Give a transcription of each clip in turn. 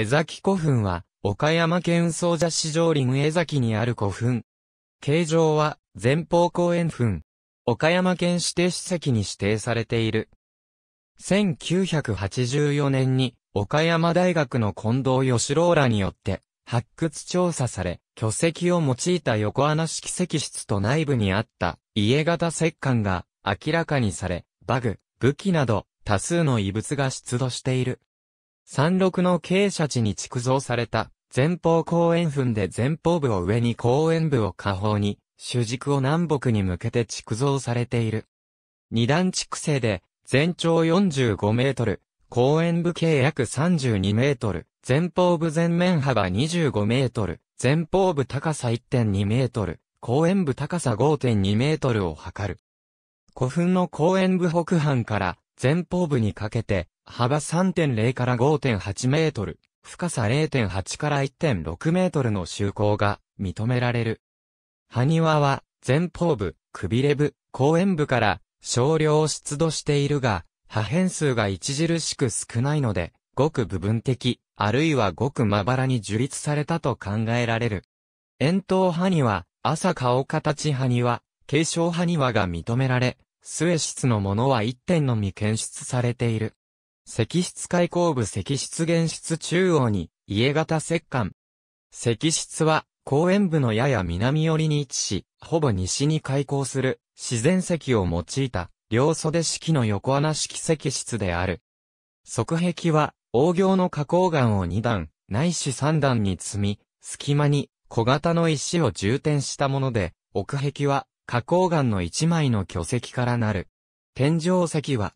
江崎古墳は、岡山県総社市上林江崎にある古墳。形状は、前方後円墳。岡山県指定史跡に指定されている。1984年に、岡山大学の近藤義郎らによって、発掘調査され、巨石を用いた横穴式石室と内部にあった家型石棺が明らかにされ、バグ、武器など多数の遺物が出土している。山麓の傾斜地に築造された、前方後円墳で前方部を上に後円部を下方に、主軸を南北に向けて築造されている。二段築成で、全長45メートル、後円部径約32メートル、前方部全面幅25メートル、前方部高さ1.2メートル、後円部高さ5.2メートルを測る。古墳の後円部北半から前方部にかけて、幅3.0から5.8メートル、深さ0.8から1.6メートルの就航が認められる。埴輪は前方部、くびれ部、後円部から少量出土しているが、破片数が著しく少ないので、ごく部分的、あるいはごくまばらに樹立されたと考えられる。円筒埴輪、朝顔形埴輪、継承埴輪が認められ、末室のものは1点のみ検出されている。石室開口部石室原室中央に、家型石棺。石室は、公園部のやや南寄りに位置し、ほぼ西に開口する、自然石を用いた、両袖式の横穴式石室である。側壁は、大行の花崗岩を2段、ないし3段に積み、隙間に小型の石を充填したもので、奥壁は花崗岩の1枚の巨石からなる。天井石は、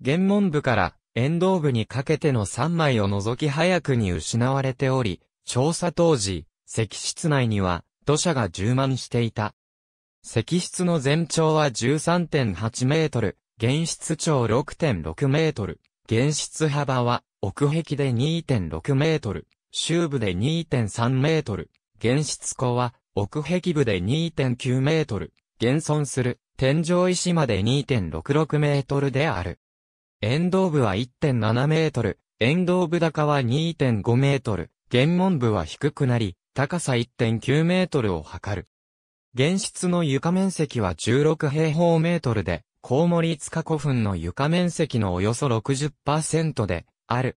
玄門部から沿道部にかけての3枚を除き早くに失われており、調査当時、石室内には土砂が充満していた。石室の全長は13.8メートル、原室長6.6メートル、原室幅は奥壁で2.6メートル、周部で2.3メートル、原室庫は奥壁部で2.9メートル、現存する天井石まで2.66メートルである。沿道部は1.7メートル、沿道部高は2.5メートル、原門部は低くなり、高さ1.9メートルを測る。現室の床面積は16平方メートルで、コウモリ塚古墳の床面積のおよそ60%で、ある。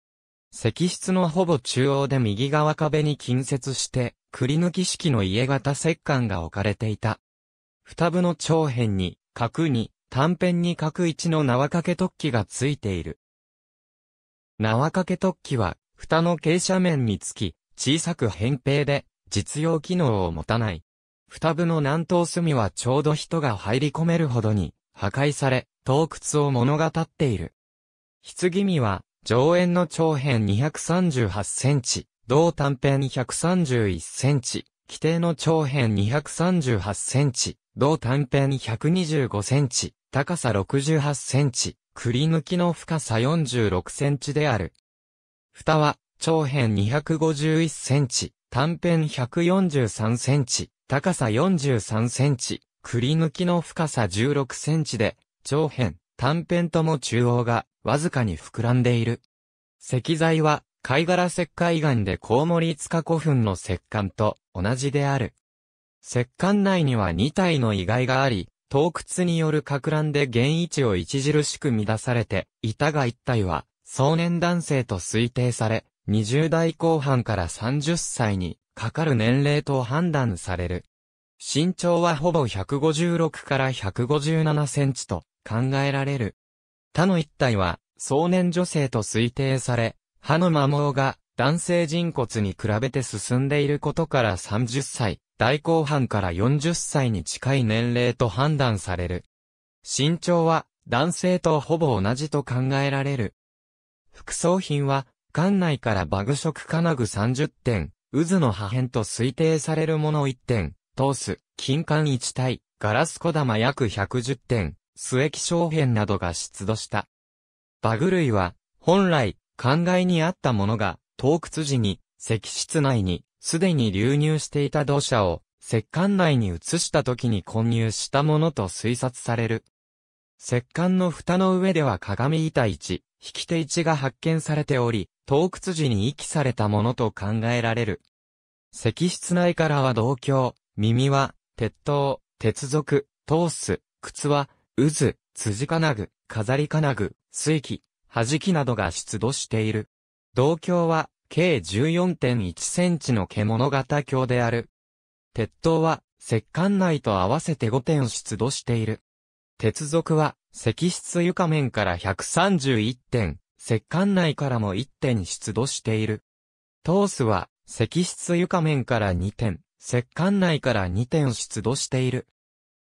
石室のほぼ中央で右側壁に近接して、くり抜き式の家型石棺が置かれていた。二部の長辺に、角に、短編に位一の縄掛け突起がついている。縄掛け突起は、蓋の傾斜面につき、小さく扁平で、実用機能を持たない。蓋部の南東隅はちょうど人が入り込めるほどに、破壊され、洞窟を物語っている。棺身は、上縁の長辺238センチ、同短辺131センチ、規定の長辺238センチ、同短編125センチ、高さ68センチ、くり抜きの深さ46センチである。蓋は、長辺251センチ、短編143センチ、高さ43センチ、くり抜きの深さ16センチで、長辺、短辺とも中央が、わずかに膨らんでいる。石材は、貝殻石灰岩でコウモリ塚古墳の石棺と同じである。石棺内には2体の遺骸があり、洞窟による格乱で原位置を著しく乱されて、板が1体は、壮年男性と推定され、20代後半から30歳にかかる年齢と判断される。身長はほぼ156から157センチと考えられる。他の1体は、壮年女性と推定され、歯の摩耗が男性人骨に比べて進んでいることから30歳大公犯から40歳に近い年齢と判断される。身長は男性とほぼ同じと考えられる。副葬品は、館内からバグ食金具30点、渦の破片と推定されるもの1点、トース、金管1体、ガラス小玉約110点、末木小片などが出土した。バグ類は、本来、灌漑にあったものが、洞窟時に、石室内に、すでに流入していた土砂を石棺内に移した時に混入したものと推察される。石棺の蓋の上では鏡板置、引き手置が発見されており、洞窟時に遺棄されたものと考えられる。石室内からは銅鏡、耳は、鉄塔、鉄属、トース、靴は、渦、辻金具、飾り金具、水器、弾きなどが出土している。銅鏡は、計14.1センチの獣型鏡である。鉄塔は、石棺内と合わせて5点出土している。鉄属は、石質床面から131点、石棺内からも1点出土している。トースは、石質床面から2点、石棺内から2点出土している。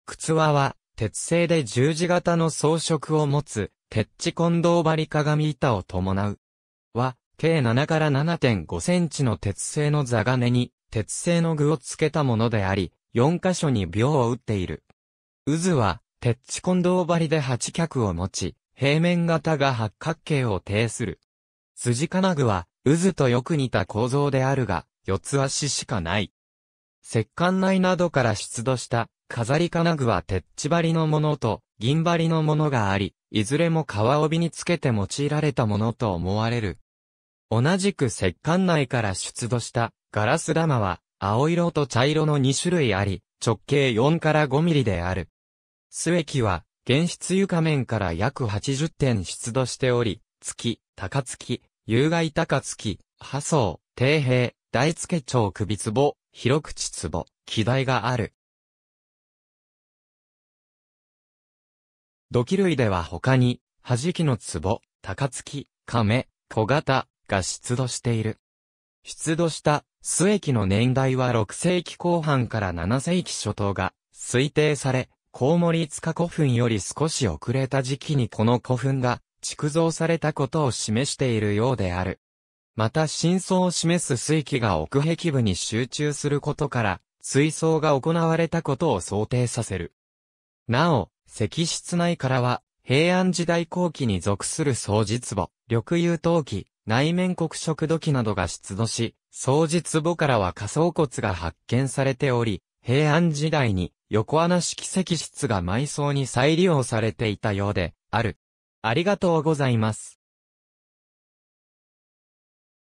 靴輪は、鉄製で十字型の装飾を持つ、鉄地混同張り鏡板を伴う。は、計7から7.5センチの鉄製の座金に、鉄製の具をつけたものであり、4箇所に秒を打っている。渦は、鉄地ドー針で八脚を持ち、平面型が八角形を呈する。筋金具は、渦とよく似た構造であるが、四つ足しかない。石棺内などから出土した、飾り金具は鉄地張りのものと、銀張りのものがあり、いずれも皮帯につけて用いられたものと思われる。同じく石棺内から出土したガラス玉は、青色と茶色の2種類あり、直径4から5ミリである。末期は、原質床面から約80点出土しており、月、高月、有害高月、破層、底平、大付町首壺、広口壺、機台がある。土器類では他に、弾きの壺、高月、亀、小型、が出土している。出土した末期の年代は6世紀後半から7世紀初頭が推定され、コウモリ塚古墳より少し遅れた時期にこの古墳が築造されたことを示しているようである。また真相を示す水器が奥壁部に集中することから、水槽が行われたことを想定させる。なお、石室内からは、平安時代後期に属する総実母、緑油陶器、内面黒色土器などが出土し、総実墓からは仮想骨が発見されており、平安時代に横穴式石室が埋葬に再利用されていたようである。ありがとうございます。